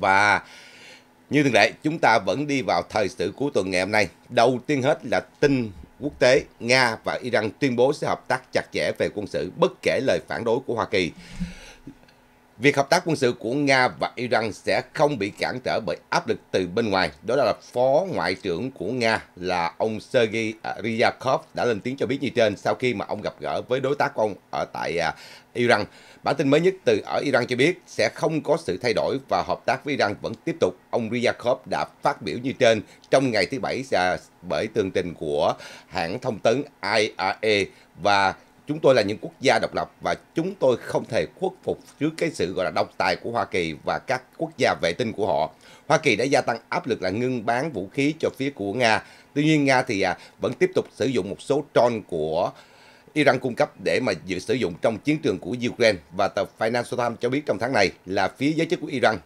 Và như thường lệ, chúng ta vẫn đi vào thời sự của tuần ngày hôm nay. Đầu tiên hết là tin quốc tế, Nga và Iran tuyên bố sẽ hợp tác chặt chẽ về quân sự bất kể lời phản đối của Hoa Kỳ. Việc hợp tác quân sự của Nga và Iran sẽ không bị cản trở bởi áp lực từ bên ngoài. Đó là Phó Ngoại trưởng của Nga là ông Sergei Ryakov đã lên tiếng cho biết như trên sau khi mà ông gặp gỡ với đối tác của ông ở tại à, Iran. Bản tin mới nhất từ ở Iran cho biết sẽ không có sự thay đổi và hợp tác với Iran vẫn tiếp tục. Ông Ryakov đã phát biểu như trên trong ngày thứ Bảy à, bởi tường trình của hãng thông tấn IRA e và chúng tôi là những quốc gia độc lập và chúng tôi không thể khuất phục trước cái sự gọi là độc tài của Hoa Kỳ và các quốc gia vệ tinh của họ. Hoa Kỳ đã gia tăng áp lực là ngưng bán vũ khí cho phía của Nga. Tuy nhiên Nga thì à, vẫn tiếp tục sử dụng một số tròn của Iran cung cấp để mà dự sử dụng trong chiến trường của Ukraine và tờ Financial Times cho biết trong tháng này là phía giới chức của Iran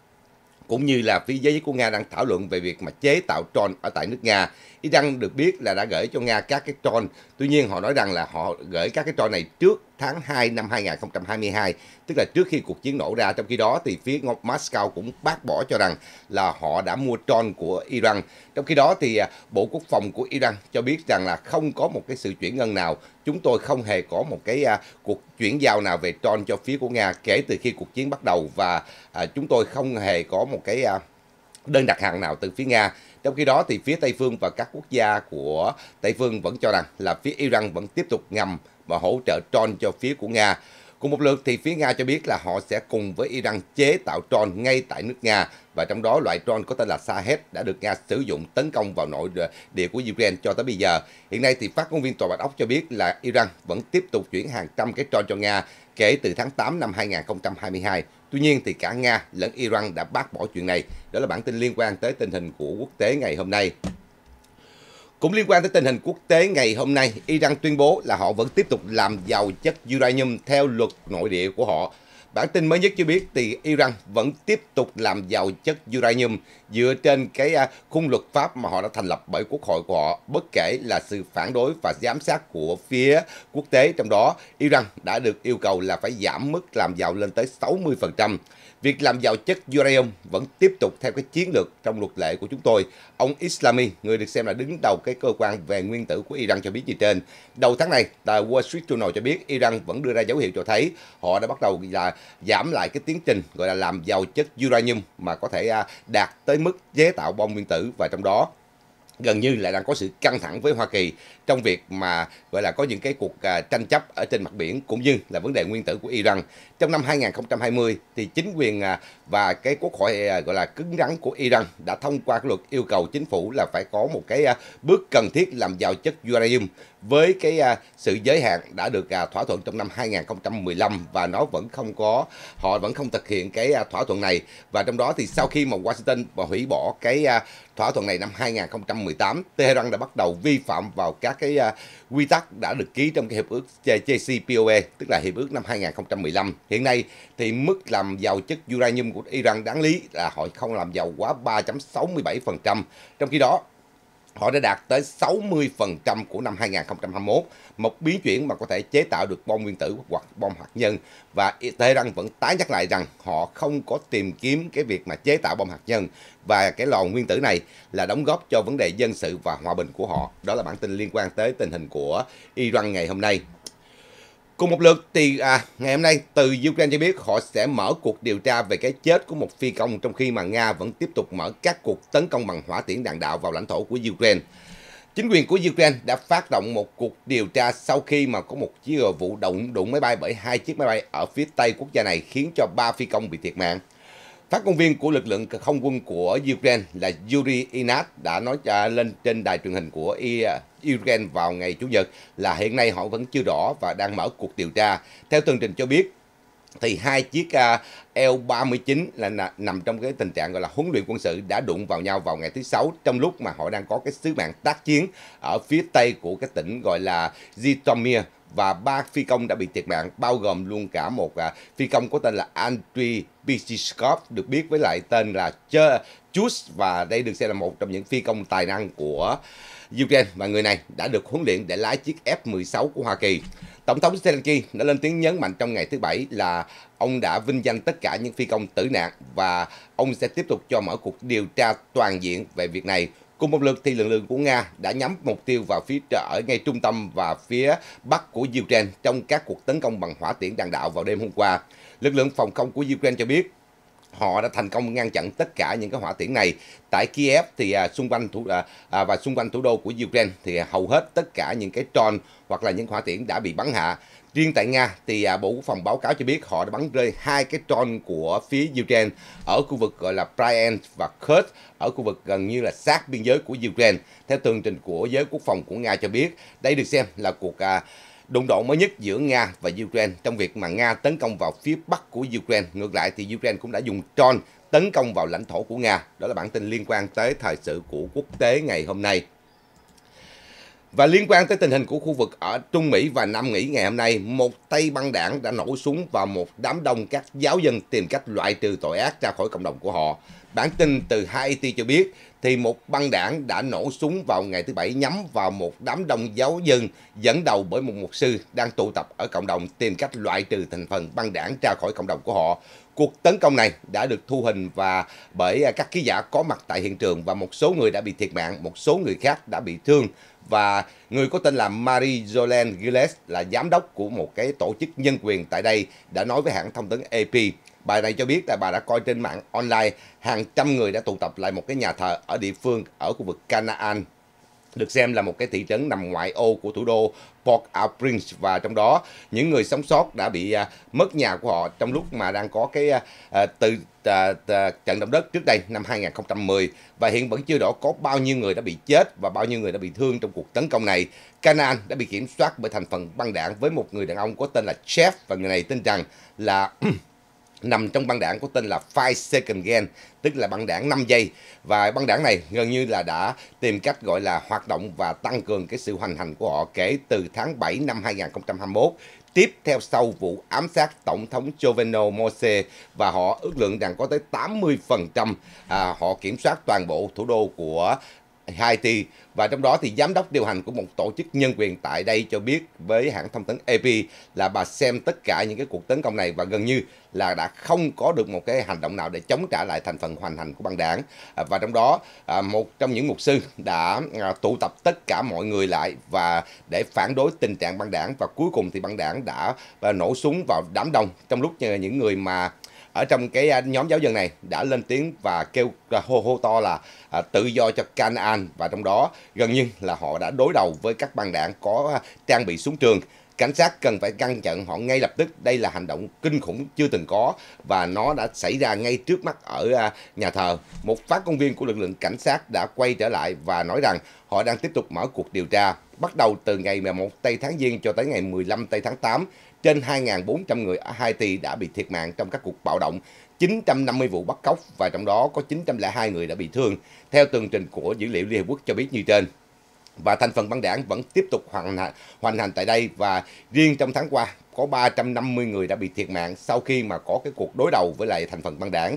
cũng như là phía giới chức của Nga đang thảo luận về việc mà chế tạo tròn ở tại nước Nga. Iran được biết là đã gửi cho Nga các cái tron. Tuy nhiên họ nói rằng là họ gửi các cái tron này trước tháng 2 năm 2022, tức là trước khi cuộc chiến nổ ra. Trong khi đó thì phía Moscow cũng bác bỏ cho rằng là họ đã mua tron của Iran. Trong khi đó thì à, Bộ Quốc phòng của Iran cho biết rằng là không có một cái sự chuyển ngân nào. Chúng tôi không hề có một cái à, cuộc chuyển giao nào về tron cho phía của Nga kể từ khi cuộc chiến bắt đầu và à, chúng tôi không hề có một cái đơn đặt hàng nào từ phía Nga trong khi đó thì phía Tây Phương và các quốc gia của Tây Phương vẫn cho rằng là phía Iran vẫn tiếp tục ngầm và hỗ trợ Tron cho phía của Nga. Cùng một lượt thì phía Nga cho biết là họ sẽ cùng với Iran chế tạo Tron ngay tại nước Nga và trong đó loại Tron có tên là Sahed đã được Nga sử dụng tấn công vào nội địa của Ukraine cho tới bây giờ. Hiện nay thì phát ngôn viên Tòa Bạch Ốc cho biết là Iran vẫn tiếp tục chuyển hàng trăm cái Tron cho Nga kể từ tháng 8 năm 2022 Tuy nhiên thì cả Nga lẫn Iran đã bác bỏ chuyện này. Đó là bản tin liên quan tới tình hình của quốc tế ngày hôm nay. Cũng liên quan tới tình hình quốc tế ngày hôm nay, Iran tuyên bố là họ vẫn tiếp tục làm giàu chất uranium theo luật nội địa của họ Bản tin mới nhất cho biết thì Iran vẫn tiếp tục làm giàu chất uranium dựa trên cái à, khung luật pháp mà họ đã thành lập bởi quốc hội của họ, bất kể là sự phản đối và giám sát của phía quốc tế. Trong đó, Iran đã được yêu cầu là phải giảm mức làm giàu lên tới 60%. Việc làm giàu chất uranium vẫn tiếp tục theo cái chiến lược trong luật lệ của chúng tôi. Ông Islami, người được xem là đứng đầu cái cơ quan về nguyên tử của Iran cho biết như trên. Đầu tháng này, tờ Wall Street Journal cho biết Iran vẫn đưa ra dấu hiệu cho thấy họ đã bắt đầu là giảm lại cái tiến trình gọi là làm giàu chất uranium mà có thể à, đạt tới mức chế tạo bom nguyên tử và trong đó gần như là đang có sự căng thẳng với Hoa Kỳ trong việc mà gọi là có những cái cuộc à, tranh chấp ở trên mặt biển cũng như là vấn đề nguyên tử của Iran. Trong năm 2020 thì chính quyền à, và cái quốc hội à, gọi là cứng rắn của Iran đã thông qua cái luật yêu cầu chính phủ là phải có một cái bước cần thiết làm giàu chất uranium với cái à, sự giới hạn đã được à, thỏa thuận trong năm 2015 và nó vẫn không có họ vẫn không thực hiện cái à, thỏa thuận này và trong đó thì sau khi mà Washington và hủy bỏ cái à, thỏa thuận này năm 2018 Tehran đã bắt đầu vi phạm vào các cái à, quy tắc đã được ký trong cái hiệp ước JCPOA e, tức là hiệp ước năm 2015 hiện nay thì mức làm giàu chất uranium của Iran đáng lý là họ không làm giàu quá 3.67% trong khi đó họ đã đạt tới 60% của năm 2021, một biến chuyển mà có thể chế tạo được bom nguyên tử hoặc bom hạt nhân. Và Tehran vẫn tái nhắc lại rằng họ không có tìm kiếm cái việc mà chế tạo bom hạt nhân và cái lò nguyên tử này là đóng góp cho vấn đề dân sự và hòa bình của họ. Đó là bản tin liên quan tới tình hình của Iran ngày hôm nay. Cùng một lượt thì à, ngày hôm nay từ Ukraine cho biết họ sẽ mở cuộc điều tra về cái chết của một phi công trong khi mà Nga vẫn tiếp tục mở các cuộc tấn công bằng hỏa tiễn đạn đạo vào lãnh thổ của Ukraine. Chính quyền của Ukraine đã phát động một cuộc điều tra sau khi mà có một chiếc vụ đụng đụng máy bay bởi hai chiếc máy bay ở phía tây quốc gia này khiến cho ba phi công bị thiệt mạng. Phát ngôn viên của lực lượng không quân của Ukraine là Yuri Inat đã nói lên trên đài truyền hình của uh, Ukraine vào ngày Chủ nhật là hiện nay họ vẫn chưa rõ và đang mở cuộc điều tra. Theo tường trình cho biết, thì hai chiếc uh, L-39 là nằm trong cái tình trạng gọi là huấn luyện quân sự đã đụng vào nhau vào ngày thứ sáu trong lúc mà họ đang có cái sứ mạng tác chiến ở phía tây của cái tỉnh gọi là Zitomir và ba phi công đã bị thiệt mạng, bao gồm luôn cả một à, phi công có tên là Andriy Pichikov được biết với lại tên là Chus và đây được xem là một trong những phi công tài năng của Ukraine và người này đã được huấn luyện để lái chiếc F-16 của Hoa Kỳ. Tổng thống Zelensky đã lên tiếng nhấn mạnh trong ngày thứ Bảy là ông đã vinh danh tất cả những phi công tử nạn và ông sẽ tiếp tục cho mở cuộc điều tra toàn diện về việc này Cùng một lượt thì lực lượng của Nga đã nhắm mục tiêu vào phía ở ngay trung tâm và phía bắc của Ukraine trong các cuộc tấn công bằng hỏa tiễn đạn đạo vào đêm hôm qua. Lực lượng phòng không của Ukraine cho biết họ đã thành công ngăn chặn tất cả những cái hỏa tiễn này tại Kiev thì à, xung quanh thủ à, à, và xung quanh thủ đô của Ukraine thì hầu hết tất cả những cái tròn hoặc là những hỏa tiễn đã bị bắn hạ riêng tại Nga thì à, Bộ Quốc phòng báo cáo cho biết họ đã bắn rơi hai cái tròn của phía Ukraine ở khu vực gọi là Bryansk và Kursk ở khu vực gần như là sát biên giới của Ukraine theo tường trình của giới quốc phòng của Nga cho biết đây được xem là cuộc à, Đụng độ mới nhất giữa Nga và Ukraine trong việc mà Nga tấn công vào phía bắc của Ukraine. Ngược lại thì Ukraine cũng đã dùng drone tấn công vào lãnh thổ của Nga. Đó là bản tin liên quan tới thời sự của quốc tế ngày hôm nay. Và liên quan tới tình hình của khu vực ở Trung Mỹ và Nam Mỹ ngày hôm nay, một tay băng đảng đã nổ súng vào một đám đông các giáo dân tìm cách loại trừ tội ác ra khỏi cộng đồng của họ. Bản tin từ Haiti cho biết thì một băng đảng đã nổ súng vào ngày thứ Bảy nhắm vào một đám đông giáo dân dẫn đầu bởi một mục sư đang tụ tập ở cộng đồng tìm cách loại trừ thành phần băng đảng ra khỏi cộng đồng của họ. Cuộc tấn công này đã được thu hình và bởi các ký giả có mặt tại hiện trường và một số người đã bị thiệt mạng, một số người khác đã bị thương và người có tên là Marie Jolene Gilles là giám đốc của một cái tổ chức nhân quyền tại đây đã nói với hãng thông tấn AP. Bà này cho biết là bà đã coi trên mạng online hàng trăm người đã tụ tập lại một cái nhà thờ ở địa phương ở khu vực Canaan được xem là một cái thị trấn nằm ngoại ô của thủ đô Port-au-Prince và trong đó những người sống sót đã bị à, mất nhà của họ trong lúc mà đang có cái à, à từ à, à, trận động đất trước đây năm 2010 và hiện vẫn chưa rõ có bao nhiêu người đã bị chết và bao nhiêu người đã bị thương trong cuộc tấn công này. Canaan đã bị kiểm soát bởi thành phần băng đảng với một người đàn ông có tên là Chef và người này tin rằng là nằm trong băng đảng có tên là 5 Second Gen, tức là băng đảng 5 giây. Và băng đảng này gần như là đã tìm cách gọi là hoạt động và tăng cường cái sự hoành hành của họ kể từ tháng 7 năm 2021 tiếp theo sau vụ ám sát Tổng thống Joveno Mose và họ ước lượng rằng có tới 80% à, họ kiểm soát toàn bộ thủ đô của Haiti và trong đó thì giám đốc điều hành của một tổ chức nhân quyền tại đây cho biết với hãng thông tấn AP là bà xem tất cả những cái cuộc tấn công này và gần như là đã không có được một cái hành động nào để chống trả lại thành phần hoành hành của băng đảng và trong đó à, một trong những mục sư đã à, tụ tập tất cả mọi người lại và để phản đối tình trạng băng đảng và cuối cùng thì băng đảng đã à, nổ súng vào đám đông trong lúc những người mà ở trong cái à, nhóm giáo dân này đã lên tiếng và kêu à, hô hô to là à, tự do cho Canaan và trong đó gần như là họ đã đối đầu với các băng đảng có à, trang bị súng trường cảnh sát cần phải ngăn chặn họ ngay lập tức đây là hành động kinh khủng chưa từng có và nó đã xảy ra ngay trước mắt ở nhà thờ một phát công viên của lực lượng cảnh sát đã quay trở lại và nói rằng họ đang tiếp tục mở cuộc điều tra bắt đầu từ ngày 11 tây tháng giêng cho tới ngày 15 tây tháng 8 trên 2.400 người ở Haiti đã bị thiệt mạng trong các cuộc bạo động, 950 vụ bắt cóc và trong đó có 902 người đã bị thương, theo tường trình của dữ liệu Liên Hợp Quốc cho biết như trên. Và thành phần băng đảng vẫn tiếp tục hoàn hành, hành tại đây và riêng trong tháng qua, có 350 người đã bị thiệt mạng sau khi mà có cái cuộc đối đầu với lại thành phần băng đảng.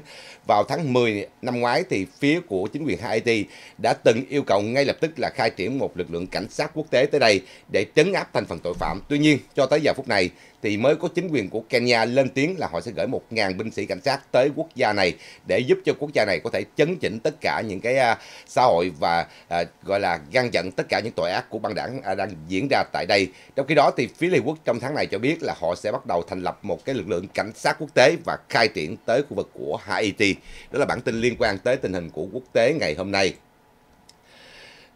Vào tháng 10 năm ngoái thì phía của chính quyền Haiti đã từng yêu cầu ngay lập tức là khai triển một lực lượng cảnh sát quốc tế tới đây để trấn áp thành phần tội phạm. Tuy nhiên, cho tới giờ phút này thì mới có chính quyền của Kenya lên tiếng là họ sẽ gửi 1.000 binh sĩ cảnh sát tới quốc gia này để giúp cho quốc gia này có thể chấn chỉnh tất cả những cái à, xã hội và uh, gọi là ngăn chặn tất cả những tội ác của băng đảng à, đang diễn ra tại đây. Trong khi đó thì phía Liên Quốc trong tháng này cho biết là họ sẽ bắt đầu thành lập một cái lực lượng cảnh sát quốc tế và khai triển tới khu vực của Haiti. Đó là bản tin liên quan tới tình hình của quốc tế ngày hôm nay.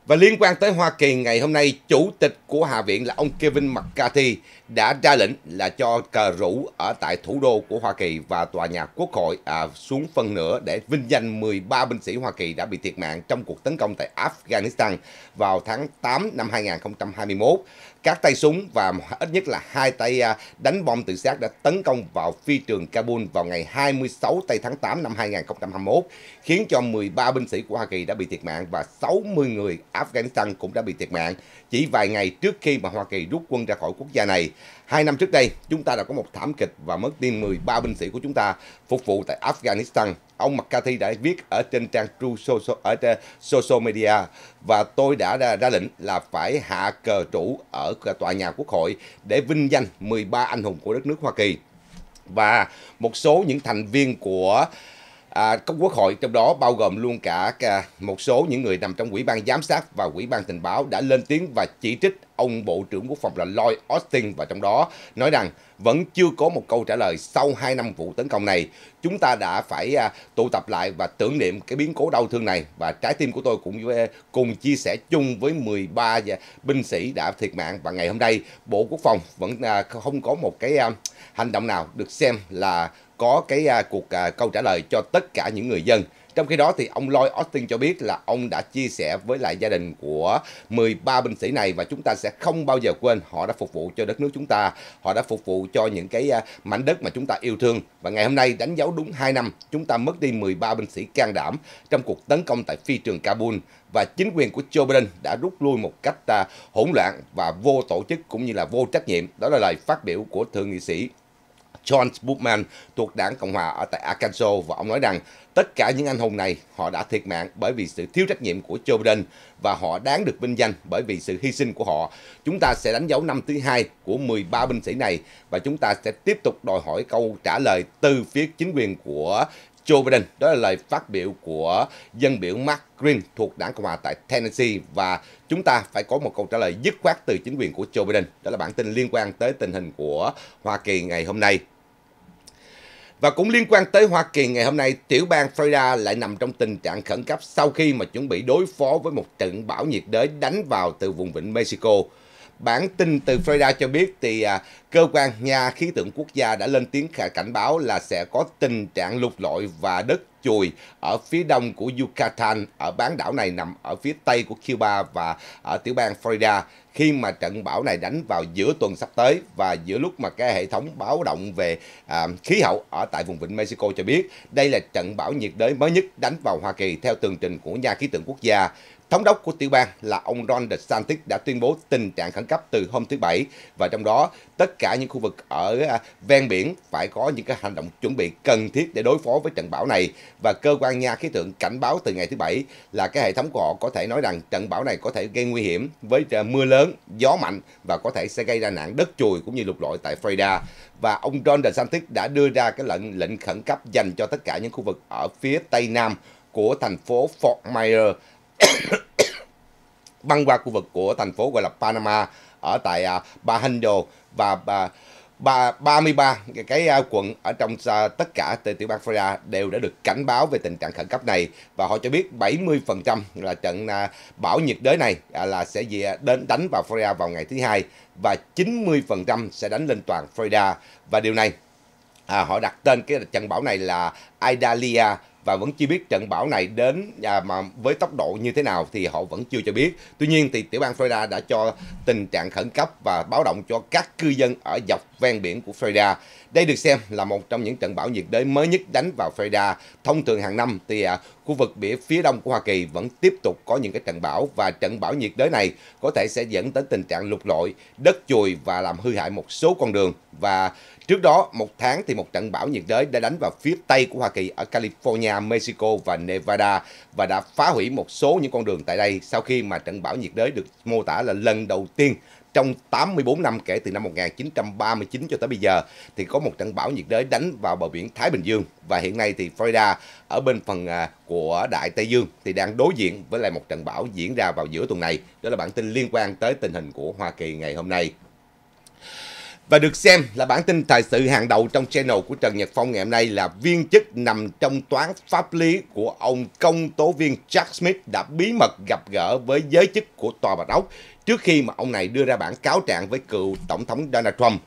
Và liên quan tới Hoa Kỳ ngày hôm nay, chủ tịch của Hạ viện là ông Kevin McCarthy đã ra lệnh là cho cờ rủ ở tại thủ đô của Hoa Kỳ và tòa nhà Quốc hội à, xuống phân nửa để vinh danh 13 binh sĩ Hoa Kỳ đã bị thiệt mạng trong cuộc tấn công tại Afghanistan vào tháng 8 năm 2021 các tay súng và ít nhất là hai tay à, đánh bom tự sát đã tấn công vào phi trường Kabul vào ngày 26 tây tháng 8 năm 2021, khiến cho 13 binh sĩ của Hoa Kỳ đã bị thiệt mạng và 60 người Afghanistan cũng đã bị thiệt mạng chỉ vài ngày trước khi mà Hoa Kỳ rút quân ra khỏi quốc gia này. Hai năm trước đây, chúng ta đã có một thảm kịch và mất đi 13 binh sĩ của chúng ta phục vụ tại Afghanistan ông McCarthy đã viết ở trên trang True Social ở trên social media và tôi đã ra, ra lệnh là phải hạ cờ trụ ở tòa nhà Quốc hội để vinh danh 13 anh hùng của đất nước Hoa Kỳ và một số những thành viên của à, Công quốc hội trong đó bao gồm luôn cả, cả một số những người nằm trong Ủy ban Giám sát và Ủy ban Tình báo đã lên tiếng và chỉ trích ông Bộ trưởng Quốc phòng là Lloyd Austin và trong đó nói rằng vẫn chưa có một câu trả lời sau 2 năm vụ tấn công này. Chúng ta đã phải à, tụ tập lại và tưởng niệm cái biến cố đau thương này và trái tim của tôi cũng à, cùng chia sẻ chung với 13 à, binh sĩ đã thiệt mạng và ngày hôm nay Bộ Quốc phòng vẫn à, không có một cái à, hành động nào được xem là có cái à, cuộc à, câu trả lời cho tất cả những người dân. Trong khi đó thì ông Lloyd Austin cho biết là ông đã chia sẻ với lại gia đình của 13 binh sĩ này và chúng ta sẽ không bao giờ quên họ đã phục vụ cho đất nước chúng ta, họ đã phục vụ cho những cái à, mảnh đất mà chúng ta yêu thương. Và ngày hôm nay đánh dấu đúng 2 năm, chúng ta mất đi 13 binh sĩ can đảm trong cuộc tấn công tại phi trường Kabul và chính quyền của Joe Biden đã rút lui một cách à, hỗn loạn và vô tổ chức cũng như là vô trách nhiệm. Đó là lời phát biểu của thượng nghị sĩ John Bookman thuộc đảng Cộng hòa ở tại Arkansas và ông nói rằng tất cả những anh hùng này họ đã thiệt mạng bởi vì sự thiếu trách nhiệm của Joe Biden và họ đáng được vinh danh bởi vì sự hy sinh của họ. Chúng ta sẽ đánh dấu năm thứ hai của 13 binh sĩ này và chúng ta sẽ tiếp tục đòi hỏi câu trả lời từ phía chính quyền của Joe Biden. Đó là lời phát biểu của dân biểu Mark Green thuộc đảng Cộng hòa tại Tennessee và chúng ta phải có một câu trả lời dứt khoát từ chính quyền của Joe Biden. Đó là bản tin liên quan tới tình hình của Hoa Kỳ ngày hôm nay. Và cũng liên quan tới Hoa Kỳ ngày hôm nay, tiểu bang Florida lại nằm trong tình trạng khẩn cấp sau khi mà chuẩn bị đối phó với một trận bão nhiệt đới đánh vào từ vùng vịnh Mexico. Bản tin từ Florida cho biết thì à, cơ quan nhà khí tượng quốc gia đã lên tiếng cảnh báo là sẽ có tình trạng lục lội và đất chùi ở phía đông của Yucatan ở bán đảo này nằm ở phía tây của Cuba và ở tiểu bang Florida khi mà trận bão này đánh vào giữa tuần sắp tới và giữa lúc mà cái hệ thống báo động về à, khí hậu ở tại vùng vịnh Mexico cho biết đây là trận bão nhiệt đới mới nhất đánh vào Hoa Kỳ theo tường trình của nhà khí tượng quốc gia. Thống đốc của tiểu bang là ông Ron DeSantis đã tuyên bố tình trạng khẩn cấp từ hôm thứ Bảy và trong đó tất cả những khu vực ở à, ven biển phải có những cái hành động chuẩn bị cần thiết để đối phó với trận bão này và cơ quan nha khí tượng cảnh báo từ ngày thứ Bảy là cái hệ thống của họ có thể nói rằng trận bão này có thể gây nguy hiểm với à, mưa lớn, gió mạnh và có thể sẽ gây ra nạn đất chùi cũng như lục lội tại Florida và ông Ron DeSantis đã đưa ra cái lệnh lệnh khẩn cấp dành cho tất cả những khu vực ở phía tây nam của thành phố Fort Myers băng qua khu vực của thành phố gọi là Panama ở tại uh, Bahando và uh, ba, 33 cái, cái uh, quận ở trong uh, tất cả tiểu bang Florida đều đã được cảnh báo về tình trạng khẩn cấp này và họ cho biết 70% là trận uh, bão nhiệt đới này uh, là sẽ về đến đánh vào Florida vào ngày thứ hai và 90% sẽ đánh lên toàn Florida và điều này À, họ đặt tên cái trận bão này là Idalia và vẫn chưa biết trận bão này đến à, mà với tốc độ như thế nào thì họ vẫn chưa cho biết. Tuy nhiên thì tiểu bang Florida đã cho tình trạng khẩn cấp và báo động cho các cư dân ở dọc ven biển của Florida. Đây được xem là một trong những trận bão nhiệt đới mới nhất đánh vào Florida. Thông thường hàng năm thì à, khu vực bỉa phía đông của Hoa Kỳ vẫn tiếp tục có những cái trận bão và trận bão nhiệt đới này có thể sẽ dẫn tới tình trạng lục lội, đất chùi và làm hư hại một số con đường. Và trước đó một tháng thì một trận bão nhiệt đới đã đánh vào phía tây của Hoa Kỳ ở California, Mexico và Nevada và đã phá hủy một số những con đường tại đây sau khi mà trận bão nhiệt đới được mô tả là lần đầu tiên trong 84 năm kể từ năm 1939 cho tới bây giờ thì có một trận bão nhiệt đới đánh vào bờ biển Thái Bình Dương và hiện nay thì Florida ở bên phần à, của Đại Tây Dương thì đang đối diện với lại một trận bão diễn ra vào giữa tuần này. Đó là bản tin liên quan tới tình hình của Hoa Kỳ ngày hôm nay. Và được xem là bản tin thời sự hàng đầu trong channel của Trần Nhật Phong ngày hôm nay là viên chức nằm trong toán pháp lý của ông công tố viên Jack Smith đã bí mật gặp gỡ với giới chức của Tòa Bạch Ốc trước khi mà ông này đưa ra bản cáo trạng với cựu tổng thống Donald Trump.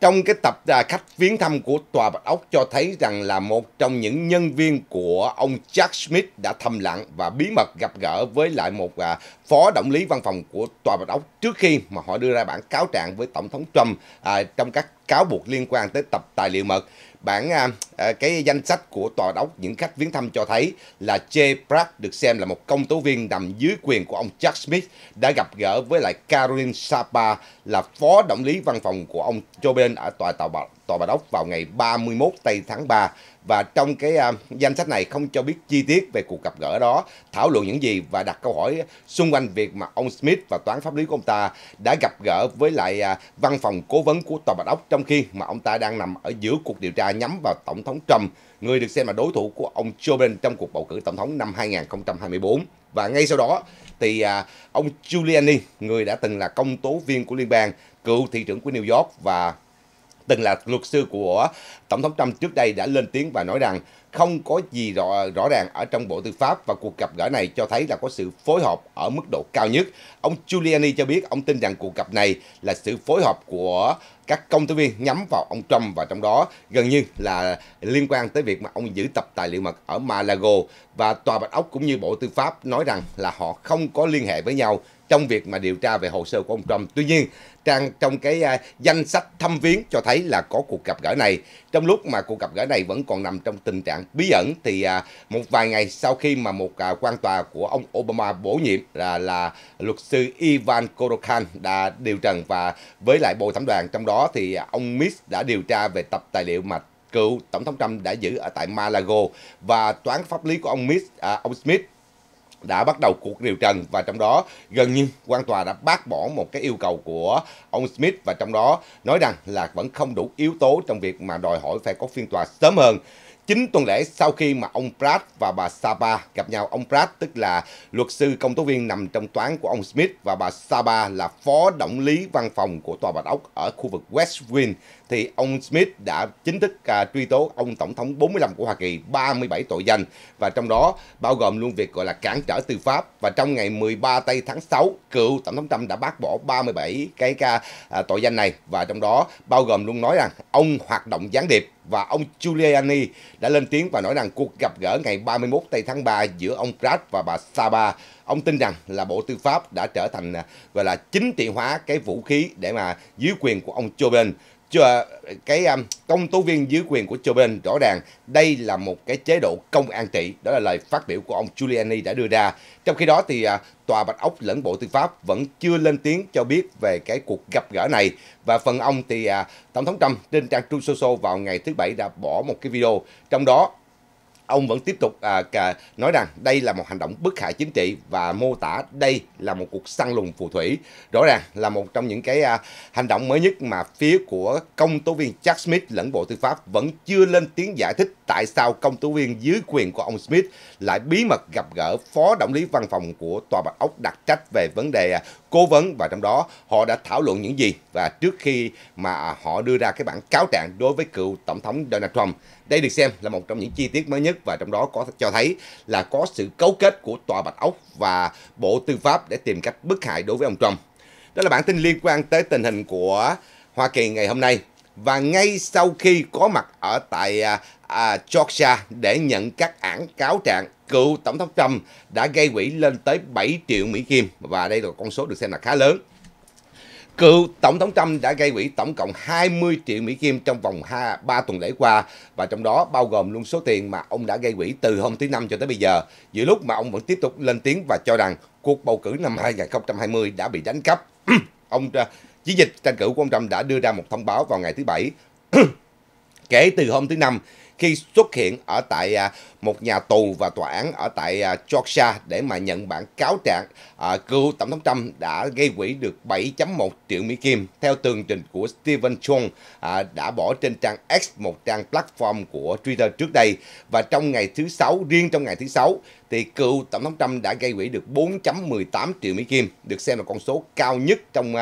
Trong cái tập à, khách viếng thăm của Tòa Bạch Ốc cho thấy rằng là một trong những nhân viên của ông Jack Smith đã thầm lặng và bí mật gặp gỡ với lại một à, phó tổng lý văn phòng của Tòa Bạch Ốc trước khi mà họ đưa ra bản cáo trạng với Tổng thống Trump à, trong các cáo buộc liên quan tới tập tài liệu mật. Bản à, à, cái danh sách của tòa đốc những khách viếng thăm cho thấy là Jay Pratt được xem là một công tố viên nằm dưới quyền của ông Chuck Smith đã gặp gỡ với lại Caroline Sapa là phó tổng lý văn phòng của ông Joe Biden ở tòa tòa bà, tòa bà đốc vào ngày 31 tây tháng 3 và trong cái uh, danh sách này không cho biết chi tiết về cuộc gặp gỡ đó, thảo luận những gì và đặt câu hỏi xung quanh việc mà ông Smith và toán pháp lý của ông ta đã gặp gỡ với lại uh, văn phòng cố vấn của Tòa Bạch Ốc trong khi mà ông ta đang nằm ở giữa cuộc điều tra nhắm vào Tổng thống Trump, người được xem là đối thủ của ông Joe Biden trong cuộc bầu cử tổng thống năm 2024. Và ngay sau đó thì à, ông Giuliani, người đã từng là công tố viên của liên bang, cựu thị trưởng của New York và từng là luật sư của Tổng thống Trump trước đây đã lên tiếng và nói rằng không có gì rõ, rõ ràng ở trong Bộ Tư pháp và cuộc gặp gỡ này cho thấy là có sự phối hợp ở mức độ cao nhất. Ông Giuliani cho biết ông tin rằng cuộc gặp này là sự phối hợp của các công tố viên nhắm vào ông Trump và trong đó gần như là liên quan tới việc mà ông giữ tập tài liệu mật ở Malago và Tòa Bạch Ốc cũng như Bộ Tư pháp nói rằng là họ không có liên hệ với nhau trong việc mà điều tra về hồ sơ của ông Trump. Tuy nhiên, trang trong cái à, danh sách thăm viếng cho thấy là có cuộc gặp gỡ này. Trong lúc mà cuộc gặp gỡ này vẫn còn nằm trong tình trạng bí ẩn thì à, một vài ngày sau khi mà một à, quan tòa của ông Obama bổ nhiệm là là luật sư Ivan Korokan đã điều trần và với lại bộ thẩm đoàn trong đó thì ông Mitch đã điều tra về tập tài liệu mà cựu tổng thống Trump đã giữ ở tại Malago và toán pháp lý của ông Mitch, à, ông Smith đã bắt đầu cuộc điều trần và trong đó gần như quan tòa đã bác bỏ một cái yêu cầu của ông Smith và trong đó nói rằng là vẫn không đủ yếu tố trong việc mà đòi hỏi phải có phiên tòa sớm hơn. chính tuần lễ sau khi mà ông Pratt và bà Saba gặp nhau, ông Pratt tức là luật sư công tố viên nằm trong toán của ông Smith và bà Saba là phó động lý văn phòng của tòa bạch ốc ở khu vực West Wing thì ông Smith đã chính thức à, truy tố ông tổng thống 45 của Hoa Kỳ 37 tội danh và trong đó bao gồm luôn việc gọi là cản trở tư pháp và trong ngày 13 tây tháng 6 cựu tổng thống Trump đã bác bỏ 37 cái ca à, tội danh này và trong đó bao gồm luôn nói rằng ông hoạt động gián điệp và ông Giuliani đã lên tiếng và nói rằng cuộc gặp gỡ ngày 31 tây tháng 3 giữa ông Brad và bà Saba ông tin rằng là Bộ Tư pháp đã trở thành à, gọi là chính trị hóa cái vũ khí để mà dưới quyền của ông Joe Biden cái um, công tố viên dưới quyền của Joe Biden rõ ràng đây là một cái chế độ công an trị đó là lời phát biểu của ông Giuliani đã đưa ra trong khi đó thì à, tòa bạch ốc lẫn bộ tư pháp vẫn chưa lên tiếng cho biết về cái cuộc gặp gỡ này và phần ông thì à, tổng thống Trump trên trang True Social vào ngày thứ bảy đã bỏ một cái video trong đó ông vẫn tiếp tục à, cả, nói rằng đây là một hành động bức hại chính trị và mô tả đây là một cuộc săn lùng phù thủy. Rõ ràng là một trong những cái à, hành động mới nhất mà phía của công tố viên Jack Smith lẫn Bộ Tư pháp vẫn chưa lên tiếng giải thích tại sao công tố viên dưới quyền của ông Smith lại bí mật gặp gỡ phó tổng lý văn phòng của Tòa Bạch Ốc đặc trách về vấn đề à, cố vấn và trong đó họ đã thảo luận những gì và trước khi mà họ đưa ra cái bản cáo trạng đối với cựu tổng thống Donald Trump. Đây được xem là một trong những chi tiết mới nhất và trong đó có cho thấy là có sự cấu kết của tòa Bạch Ốc và Bộ Tư pháp để tìm cách bức hại đối với ông Trump. Đó là bản tin liên quan tới tình hình của Hoa Kỳ ngày hôm nay và ngay sau khi có mặt ở tại à, à Georgia để nhận các án cáo trạng cựu Tổng thống Trump đã gây quỹ lên tới 7 triệu Mỹ Kim và đây là con số được xem là khá lớn. Cựu Tổng thống Trump đã gây quỹ tổng cộng 20 triệu Mỹ Kim trong vòng 2, 3 tuần lễ qua và trong đó bao gồm luôn số tiền mà ông đã gây quỹ từ hôm thứ Năm cho tới bây giờ, giữa lúc mà ông vẫn tiếp tục lên tiếng và cho rằng cuộc bầu cử năm 2020 đã bị đánh cắp. ông Chiến dịch tranh cử của ông Trump đã đưa ra một thông báo vào ngày thứ Bảy. Kể từ hôm thứ Năm, khi xuất hiện ở tại à, một nhà tù và tòa án ở tại à, Georgia để mà nhận bản cáo trạng à, cựu Tổng thống Trump đã gây quỹ được 7.1 triệu Mỹ Kim. Theo tường trình của Stephen Chung à, đã bỏ trên trang X, một trang platform của Twitter trước đây. Và trong ngày thứ Sáu, riêng trong ngày thứ Sáu, thì cựu Tổng thống Trump đã gây quỹ được 4.18 triệu Mỹ Kim, được xem là con số cao nhất trong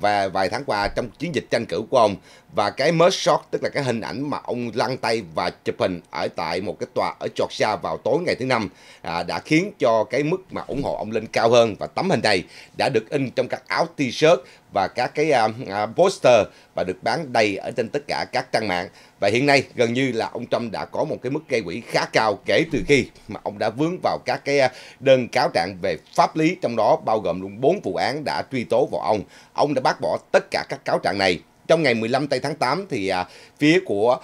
và vài tháng qua trong chiến dịch tranh cử của ông. Và cái shot tức là cái hình ảnh mà ông lăn tay và chụp hình ở tại một cái tòa ở Georgia vào tối ngày thứ năm à, đã khiến cho cái mức mà ủng hộ ông lên cao hơn và tấm hình này đã được in trong các áo t-shirt và các cái uh, poster và được bán đầy ở trên tất cả các trang mạng và hiện nay gần như là ông Trump đã có một cái mức gây quỹ khá cao kể từ khi mà ông đã vướng vào các cái à, đơn cáo trạng về pháp lý trong đó bao gồm luôn 4 vụ án đã truy tố vào ông. Ông đã bác bỏ tất cả các cáo trạng này. Trong ngày 15 tây tháng 8 thì à, phía của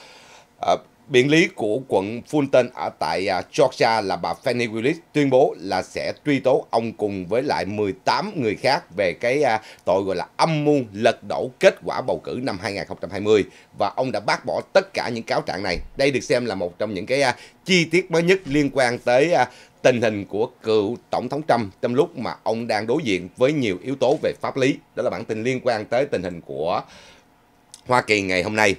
à, Biện lý của quận Fulton ở tại à, Georgia là bà Fannie Willis tuyên bố là sẽ truy tố ông cùng với lại 18 người khác về cái à, tội gọi là âm mưu lật đổ kết quả bầu cử năm 2020 và ông đã bác bỏ tất cả những cáo trạng này. Đây được xem là một trong những cái à, chi tiết mới nhất liên quan tới tình hình của cựu tổng thống Trump trong lúc mà ông đang đối diện với nhiều yếu tố về pháp lý. Đó là bản tin liên quan tới tình hình của Hoa Kỳ ngày hôm nay.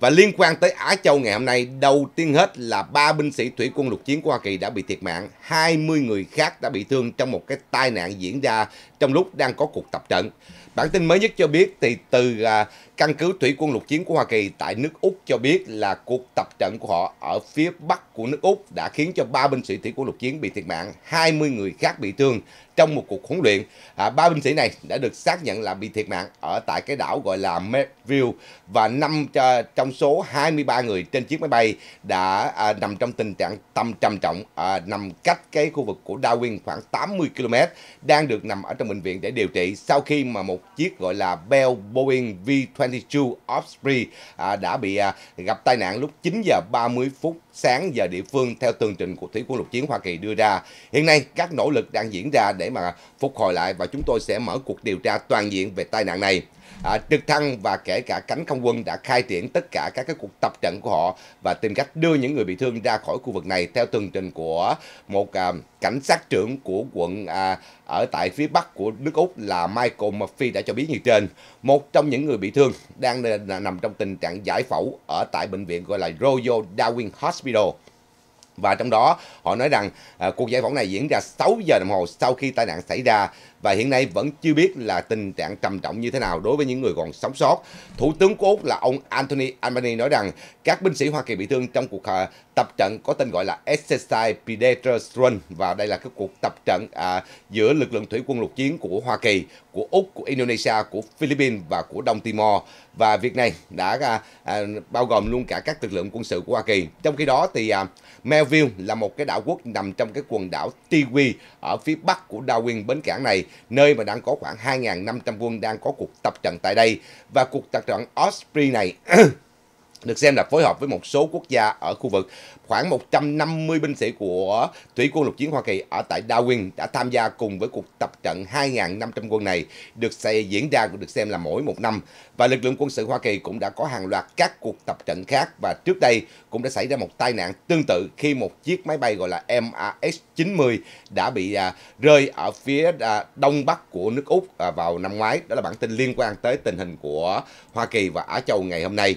Và liên quan tới Á Châu ngày hôm nay, đầu tiên hết là ba binh sĩ thủy quân lục chiến của Hoa Kỳ đã bị thiệt mạng, 20 người khác đã bị thương trong một cái tai nạn diễn ra trong lúc đang có cuộc tập trận. Bản tin mới nhất cho biết thì từ uh, Căn cứ thủy quân lục chiến của Hoa Kỳ tại nước Úc cho biết là cuộc tập trận của họ ở phía bắc của nước Úc đã khiến cho ba binh sĩ thủy quân lục chiến bị thiệt mạng, 20 người khác bị thương trong một cuộc huấn luyện. À, ba binh sĩ này đã được xác nhận là bị thiệt mạng ở tại cái đảo gọi là Medville và năm trong số 23 người trên chiếc máy bay đã à, nằm trong tình trạng tâm trầm trọng à, nằm cách cái khu vực của Darwin khoảng 80 km đang được nằm ở trong bệnh viện để điều trị sau khi mà một chiếc gọi là Bell Boeing V-20 22 Osprey à, đã bị à, gặp tai nạn lúc 9 giờ 30 phút sáng giờ địa phương theo tường trình của thủy quân lục chiến Hoa Kỳ đưa ra. Hiện nay các nỗ lực đang diễn ra để mà phục hồi lại và chúng tôi sẽ mở cuộc điều tra toàn diện về tai nạn này. À, trực thăng và kể cả cánh không quân đã khai triển tất cả các cái cuộc tập trận của họ và tìm cách đưa những người bị thương ra khỏi khu vực này theo tường trình của một à, cảnh sát trưởng của quận à, ở tại phía bắc của nước Úc là Michael Murphy đã cho biết như trên. Một trong những người bị thương đang nằm trong tình trạng giải phẫu ở tại bệnh viện gọi là Royal Darwin Hospital Hospital và trong đó họ nói rằng à, cuộc giải phẫu này diễn ra 6 giờ đồng hồ sau khi tai nạn xảy ra và hiện nay vẫn chưa biết là tình trạng trầm trọng như thế nào đối với những người còn sống sót. Thủ tướng của Úc là ông Anthony Albanese nói rằng các binh sĩ Hoa Kỳ bị thương trong cuộc à, tập trận có tên gọi là Exercise Predator Run và đây là cái cuộc tập trận à, giữa lực lượng thủy quân lục chiến của Hoa Kỳ, của Úc, của Indonesia, của Philippines và của Đông Timor và việc này đã à, à, bao gồm luôn cả các lực lượng quân sự của Hoa Kỳ. Trong khi đó thì à, Melville là một cái đảo quốc nằm trong cái quần đảo Tiwi ở phía bắc của Darwin bến cảng này nơi mà đang có khoảng 2.500 quân đang có cuộc tập trận tại đây. Và cuộc tập trận Osprey này được xem là phối hợp với một số quốc gia ở khu vực. Khoảng 150 binh sĩ của Thủy quân lục chiến Hoa Kỳ ở tại Darwin đã tham gia cùng với cuộc tập trận 2.500 quân này được xây diễn ra được xem là mỗi một năm. Và lực lượng quân sự Hoa Kỳ cũng đã có hàng loạt các cuộc tập trận khác và trước đây cũng đã xảy ra một tai nạn tương tự khi một chiếc máy bay gọi là MRS-90 đã bị à, rơi ở phía à, đông bắc của nước Úc à, vào năm ngoái. Đó là bản tin liên quan tới tình hình của Hoa Kỳ và Á Châu ngày hôm nay.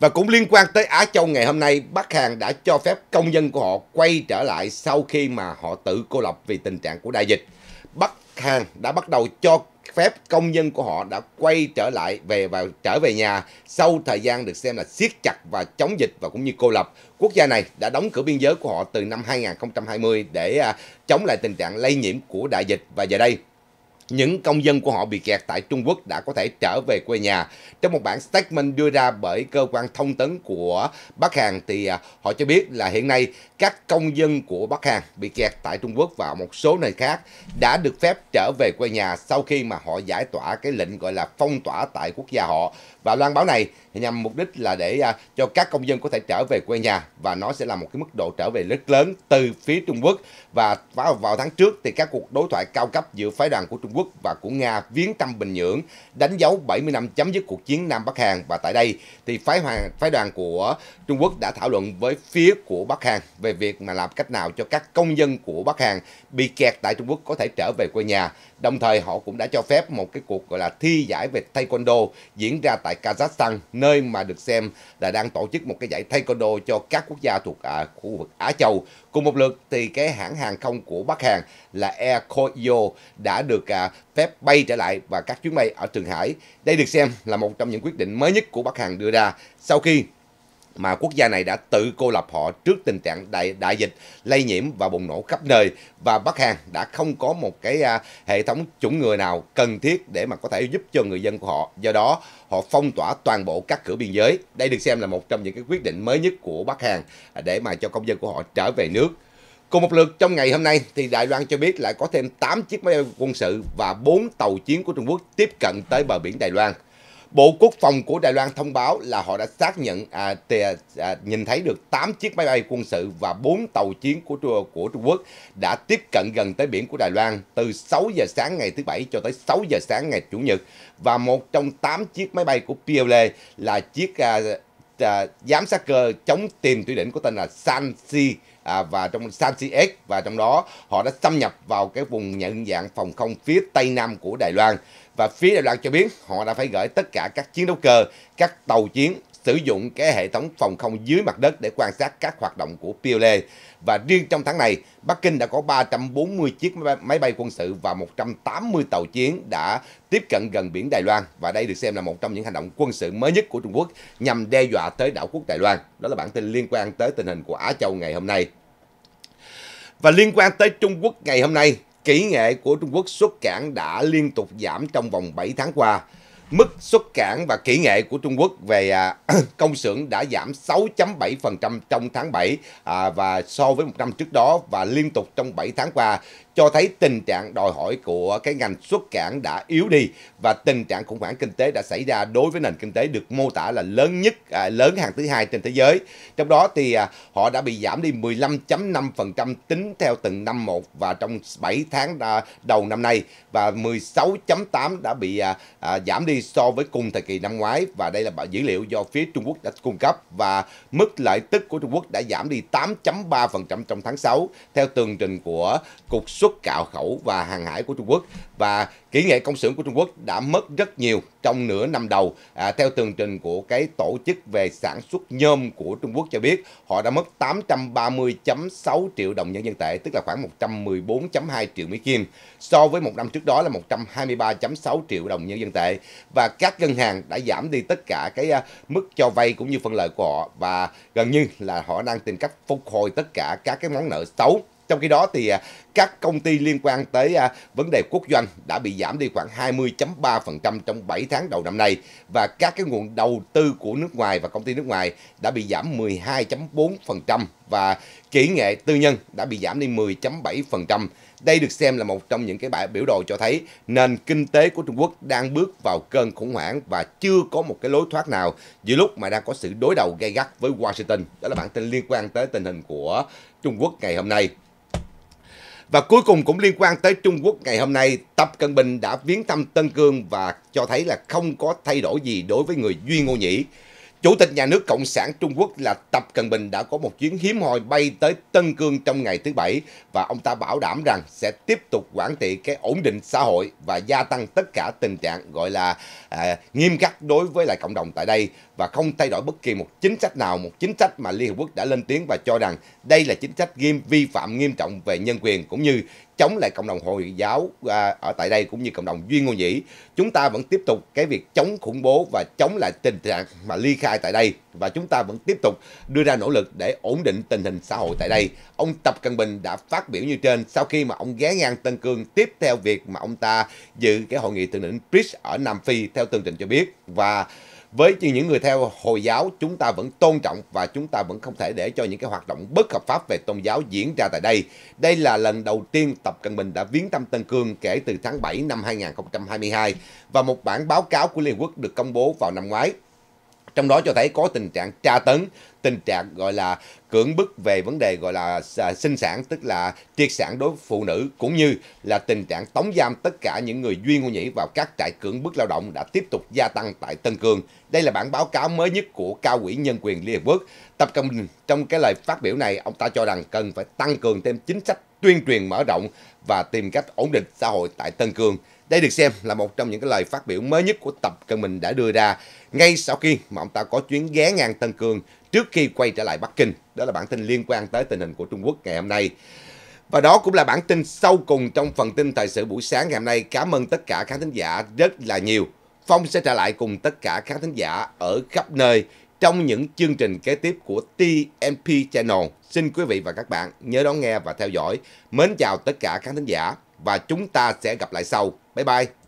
Và cũng liên quan tới Á Châu ngày hôm nay, Bắc Hàn đã cho phép công dân của họ quay trở lại sau khi mà họ tự cô lập vì tình trạng của đại dịch. Bắc Hàn đã bắt đầu cho phép công dân của họ đã quay trở lại về và trở về nhà sau thời gian được xem là siết chặt và chống dịch và cũng như cô lập. Quốc gia này đã đóng cửa biên giới của họ từ năm 2020 để à, chống lại tình trạng lây nhiễm của đại dịch và giờ đây những công dân của họ bị kẹt tại Trung Quốc đã có thể trở về quê nhà. Trong một bản statement đưa ra bởi cơ quan thông tấn của Bắc Hàn thì à, họ cho biết là hiện nay các công dân của Bắc Hàn bị kẹt tại Trung Quốc và một số nơi khác đã được phép trở về quê nhà sau khi mà họ giải tỏa cái lệnh gọi là phong tỏa tại quốc gia họ và loan báo này nhằm mục đích là để à, cho các công dân có thể trở về quê nhà và nó sẽ là một cái mức độ trở về rất lớn từ phía Trung Quốc và vào, vào tháng trước thì các cuộc đối thoại cao cấp giữa phái đoàn của Trung Quốc và của Nga viếng thăm Bình Nhưỡng đánh dấu 70 năm chấm dứt cuộc chiến Nam Bắc Hàn và tại đây thì phái hoàng phái đoàn của Trung Quốc đã thảo luận với phía của Bắc Hàn về việc mà làm cách nào cho các công dân của Bắc Hàn bị kẹt tại Trung Quốc có thể trở về quê nhà Đồng thời họ cũng đã cho phép một cái cuộc gọi là thi giải về taekwondo diễn ra tại Kazakhstan, nơi mà được xem là đang tổ chức một cái giải taekwondo cho các quốc gia thuộc à, khu vực Á Châu. Cùng một lượt thì cái hãng hàng không của Bắc Hàn là Air Koryo đã được à, phép bay trở lại và các chuyến bay ở Thượng Hải. Đây được xem là một trong những quyết định mới nhất của Bắc Hàn đưa ra sau khi mà quốc gia này đã tự cô lập họ trước tình trạng đại đại dịch lây nhiễm và bùng nổ khắp nơi và Bắc Hàn đã không có một cái à, hệ thống chủng ngừa nào cần thiết để mà có thể giúp cho người dân của họ. Do đó, họ phong tỏa toàn bộ các cửa biên giới. Đây được xem là một trong những cái quyết định mới nhất của Bắc Hàn để mà cho công dân của họ trở về nước. Cùng một lượt trong ngày hôm nay thì Đài Loan cho biết lại có thêm 8 chiếc máy bay quân sự và 4 tàu chiến của Trung Quốc tiếp cận tới bờ biển Đài Loan. Bộ Quốc phòng của Đài Loan thông báo là họ đã xác nhận à, tì, à, nhìn thấy được 8 chiếc máy bay quân sự và 4 tàu chiến của của Trung Quốc đã tiếp cận gần tới biển của Đài Loan từ 6 giờ sáng ngày thứ Bảy cho tới 6 giờ sáng ngày Chủ nhật. Và một trong 8 chiếc máy bay của PLA e là chiếc à, à, giám sát cơ chống tìm thủy đỉnh có tên là Sanxi à, và trong Sanxi X và trong đó họ đã xâm nhập vào cái vùng nhận dạng phòng không phía tây nam của Đài Loan. Và phía Đài Loan cho biết họ đã phải gửi tất cả các chiến đấu cơ, các tàu chiến sử dụng cái hệ thống phòng không dưới mặt đất để quan sát các hoạt động của PLA. Và riêng trong tháng này, Bắc Kinh đã có 340 chiếc máy bay quân sự và 180 tàu chiến đã tiếp cận gần biển Đài Loan. Và đây được xem là một trong những hành động quân sự mới nhất của Trung Quốc nhằm đe dọa tới đảo quốc Đài Loan. Đó là bản tin liên quan tới tình hình của Á Châu ngày hôm nay. Và liên quan tới Trung Quốc ngày hôm nay, kỹ nghệ của Trung Quốc xuất cảng đã liên tục giảm trong vòng 7 tháng qua. Mức xuất cảng và kỹ nghệ của Trung Quốc về à, công xưởng đã giảm 6.7% trong tháng 7 à, và so với một năm trước đó và liên tục trong 7 tháng qua cho thấy tình trạng đòi hỏi của cái ngành xuất cảng đã yếu đi và tình trạng khủng hoảng kinh tế đã xảy ra đối với nền kinh tế được mô tả là lớn nhất à, lớn hàng thứ hai trên thế giới. Trong đó thì họ đã bị giảm đi 15.5% tính theo từng năm một và trong 7 tháng đầu năm nay và 16.8 đã bị giảm đi đi so với cùng thời kỳ năm ngoái và đây là dữ liệu do phía Trung Quốc đã cung cấp và mức lợi tức của Trung Quốc đã giảm đi 8.3% trong tháng 6 theo tường trình của Cục xuất cạo khẩu và hàng hải của Trung Quốc và kỹ nghệ công xưởng của Trung Quốc đã mất rất nhiều trong nửa năm đầu. À, theo tường trình của cái tổ chức về sản xuất nhôm của Trung Quốc cho biết, họ đã mất 830.6 triệu đồng nhân dân tệ, tức là khoảng 114.2 triệu Mỹ Kim, so với một năm trước đó là 123.6 triệu đồng nhân dân tệ. Và các ngân hàng đã giảm đi tất cả cái à, mức cho vay cũng như phân lợi của họ và gần như là họ đang tìm cách phục hồi tất cả các cái món nợ xấu trong khi đó thì à, các công ty liên quan tới à, vấn đề quốc doanh đã bị giảm đi khoảng 20.3% trong 7 tháng đầu năm nay và các cái nguồn đầu tư của nước ngoài và công ty nước ngoài đã bị giảm 12.4% và kỹ nghệ tư nhân đã bị giảm đi 10.7%. Đây được xem là một trong những cái bài biểu đồ cho thấy nền kinh tế của Trung Quốc đang bước vào cơn khủng hoảng và chưa có một cái lối thoát nào giữa lúc mà đang có sự đối đầu gay gắt với Washington. Đó là bản tin liên quan tới tình hình của Trung Quốc ngày hôm nay. Và cuối cùng cũng liên quan tới Trung Quốc ngày hôm nay, Tập Cận Bình đã viếng thăm Tân Cương và cho thấy là không có thay đổi gì đối với người Duy Ngô Nhĩ. Chủ tịch nhà nước Cộng sản Trung Quốc là Tập Cận Bình đã có một chuyến hiếm hoi bay tới Tân Cương trong ngày thứ Bảy và ông ta bảo đảm rằng sẽ tiếp tục quản trị cái ổn định xã hội và gia tăng tất cả tình trạng gọi là à, nghiêm khắc đối với lại cộng đồng tại đây và không thay đổi bất kỳ một chính sách nào, một chính sách mà Liên Hợp Quốc đã lên tiếng và cho rằng đây là chính sách nghiêm vi phạm nghiêm trọng về nhân quyền cũng như chống lại cộng đồng hồi giáo à, ở tại đây cũng như cộng đồng duyên ngôn nhĩ chúng ta vẫn tiếp tục cái việc chống khủng bố và chống lại tình trạng mà ly khai tại đây và chúng ta vẫn tiếp tục đưa ra nỗ lực để ổn định tình hình xã hội tại đây ông tập cận bình đã phát biểu như trên sau khi mà ông ghé ngang tân cương tiếp theo việc mà ông ta dự cái hội nghị thượng đỉnh BRICS ở nam phi theo tường trình cho biết và với những người theo Hồi giáo chúng ta vẫn tôn trọng và chúng ta vẫn không thể để cho những cái hoạt động bất hợp pháp về tôn giáo diễn ra tại đây. Đây là lần đầu tiên Tập Cận Bình đã viếng thăm Tân Cương kể từ tháng 7 năm 2022 và một bản báo cáo của Liên Quốc được công bố vào năm ngoái. Trong đó cho thấy có tình trạng tra tấn, tình trạng gọi là cưỡng bức về vấn đề gọi là à, sinh sản tức là triệt sản đối với phụ nữ cũng như là tình trạng tống giam tất cả những người duyên hôn nhĩ vào các trại cưỡng bức lao động đã tiếp tục gia tăng tại Tân Cương. Đây là bản báo cáo mới nhất của Cao ủy Nhân quyền Liên Hợp Quốc. Tập Cận Bình trong cái lời phát biểu này, ông ta cho rằng cần phải tăng cường thêm chính sách tuyên truyền mở rộng và tìm cách ổn định xã hội tại Tân Cương. Đây được xem là một trong những cái lời phát biểu mới nhất của Tập Cận Bình đã đưa ra ngay sau khi mà ông ta có chuyến ghé ngang Tân Cương trước khi quay trở lại Bắc Kinh. Đó là bản tin liên quan tới tình hình của Trung Quốc ngày hôm nay. Và đó cũng là bản tin sau cùng trong phần tin thời sự buổi sáng ngày hôm nay. Cảm ơn tất cả khán thính giả rất là nhiều. Phong sẽ trở lại cùng tất cả khán thính giả ở khắp nơi trong những chương trình kế tiếp của TMP Channel. Xin quý vị và các bạn nhớ đón nghe và theo dõi. Mến chào tất cả khán thính giả và chúng ta sẽ gặp lại sau. Bye bye!